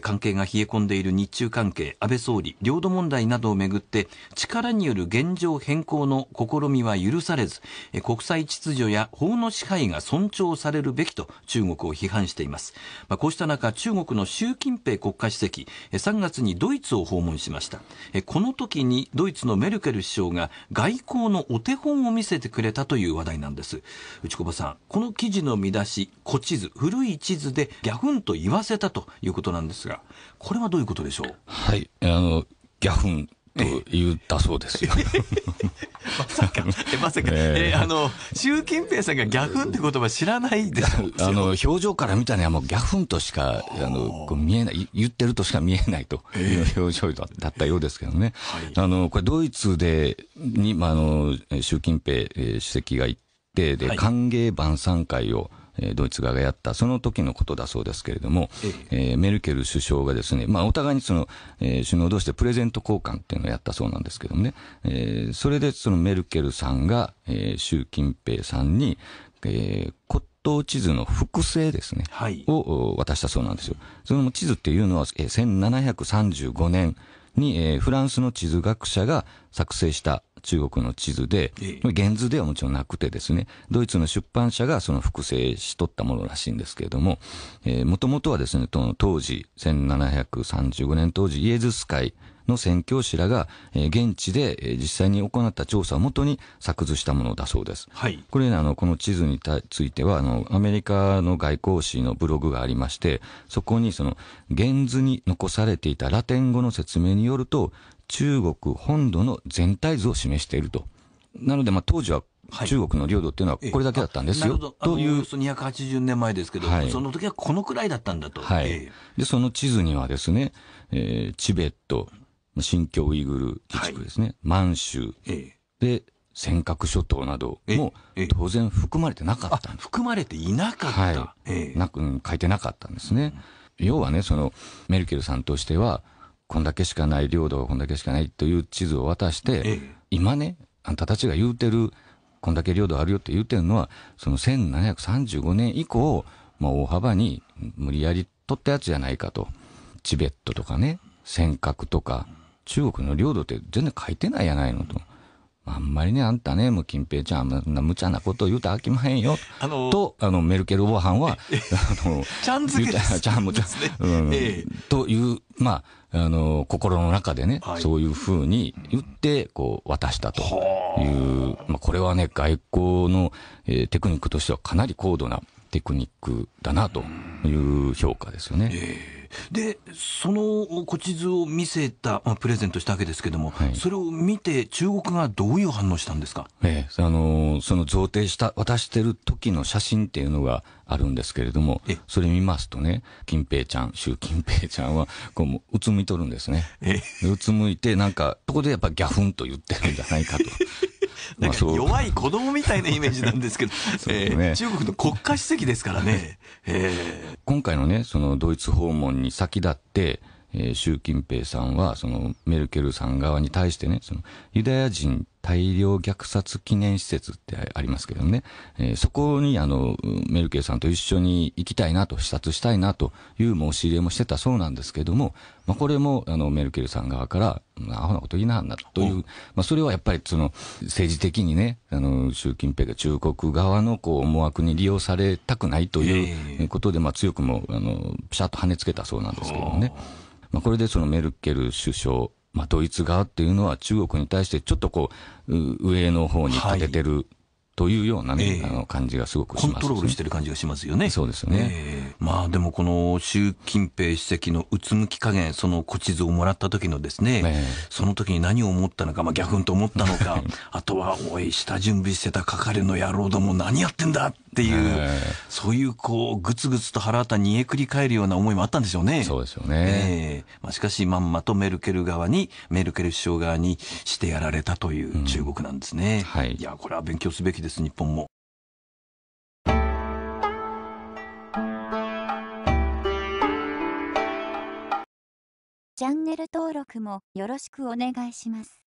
関係が冷え込んでいる日中関係、安倍総理、領土問題などをめぐって、力による現状変更の試みは許されず、国際秩序や法の支配が尊重されるべきと中国を批判しています。まあ、こうした中、中国の習近平国家主席、3月にドイツを訪問しました。この時にドイツのメルケル首相が外交のお手本を見せてくれたという話題なんです。内子さん、この記事の見出し、古地図、古い地図でギャフンと言わせたということなんですですが、これはどういうことでしょうはい。あの、ギャフンと言ったそうですよ。まさか、まさか、えー、あの、習近平さんがギャフンって言葉知らないでしょあの、表情から見たら、もうギャフンとしか、あの、こう見えない、言ってるとしか見えないという表情だったようですけどね。えー、あの、これドイツで、に、まあ、あの、習近平主席が行って、で、歓迎晩餐会を、ドイツ側がやった、その時のことだそうですけれども、ええメルケル首相がですね、まあ、お互いにその、えー、首脳同士でプレゼント交換っていうのをやったそうなんですけどもね、えー、それでそのメルケルさんが、えー、習近平さんに、えー、骨董地図の複製ですね、はい、を渡したそうなんですよ。その地図っていうのは、え1735年に、えー、フランスの地図学者が作成した中国の地図で、原図ではもちろんなくてですね、ドイツの出版社がその複製しとったものらしいんですけれども、もともとはですね、当時、1735年当時、イエズス会の宣教師らが、現地で実際に行った調査をもとに作図したものだそうです。はい、これあの、この地図についてはあの、アメリカの外交誌のブログがありまして、そこにその、原図に残されていたラテン語の説明によると、中国本土の全体図を示していると。なので、まあ、当時は中国の領土っていうのはこれだけだったんですよ、はい、という。280年前ですけど、はい、その時はこのくらいだったんだと。はい、えー、で、その地図にはですね、えー、チベット、新疆ウイグル自治区ですね、はい、満州、えー、で、尖閣諸島なども当然含まれてなかったんです。含まれていなかった、はいえー、なく書いてなかったんですね。うん、要はね、そのメルケルさんとしては、こんだけしかない領土はこんだけしかないという地図を渡して、今ねあんたたちが言うてるこんだけ領土あるよって言うてるのはその1735年以降、まあ、大幅に無理やり取ったやつじゃないかとチベットとかね尖閣とか中国の領土って全然書いてないやないのと。あんまりね、あんたね、もう金平ちゃん、あんな無茶なこと言うたらあきまへんよ。あのと、あの、メルケルおーはンは、あの、ちゃんづけです、ちゃんもちゃん、うん、ええという、まあ、あの、心の中でね、はい、そういうふうに言って、こう、渡したという、まあ、これはね、外交の、えー、テクニックとしてはかなり高度なテクニックだなという評価ですよね。でその古地図を見せた、まあ、プレゼントしたわけですけれども、はい、それを見て中国がどういう反応したんですか、ええ、あのその贈呈した渡してる時の写真っていうのがあるんですけれども、それ見ますとね、金平ちゃん、習近平ちゃんは、こう、うつむいとるんですね。うつむいて、なんか、そこでやっぱギャフンと言ってるんじゃないかとなんか弱い子供みたいなイメージなんですけど、えー、中国の国家主席ですからね。えー、今回のね、そのドイツ訪問に先立って、えー、習近平さんは、そのメルケルさん側に対してね、そのユダヤ人大量虐殺記念施設ってありますけどね、えー、そこにあのメルケルさんと一緒に行きたいなと、視察したいなという申し入れもしてたそうなんですけども、まあ、これもあのメルケルさん側から、アホなこと言いなはんなという、まあ、それはやっぱりその政治的にね、あの習近平が中国側のこう思惑に利用されたくないということで、まあ、強くもあのピシャッと跳ねつけたそうなんですけどね。まあ、これでそのメルケル首相まあ、ドイツ側っていうのは中国に対してちょっとこう、上の方に立ててる、はい、というようなね、えー、あの感じがすごくします、ね、コントロールしてる感じがしますよね。そうですね。えー、まあでもこの習近平主席のうつむき加減、その古地図をもらった時のですね、えー、その時に何を思ったのか、まあ逆にと思ったのか、あとは、おい、下準備してた係の野郎ども何やってんだっっていう、そういうこう、ぐつぐつと腹た煮えくり返るような思いもあったんでしょうね。そうですよね。えー、まあ、しかし、まんまとメルケル側に、メルケル首相側にしてやられたという中国なんですね。うん、はい。いや、これは勉強すべきです、日本も。チャンネル登録もよろしくお願いします。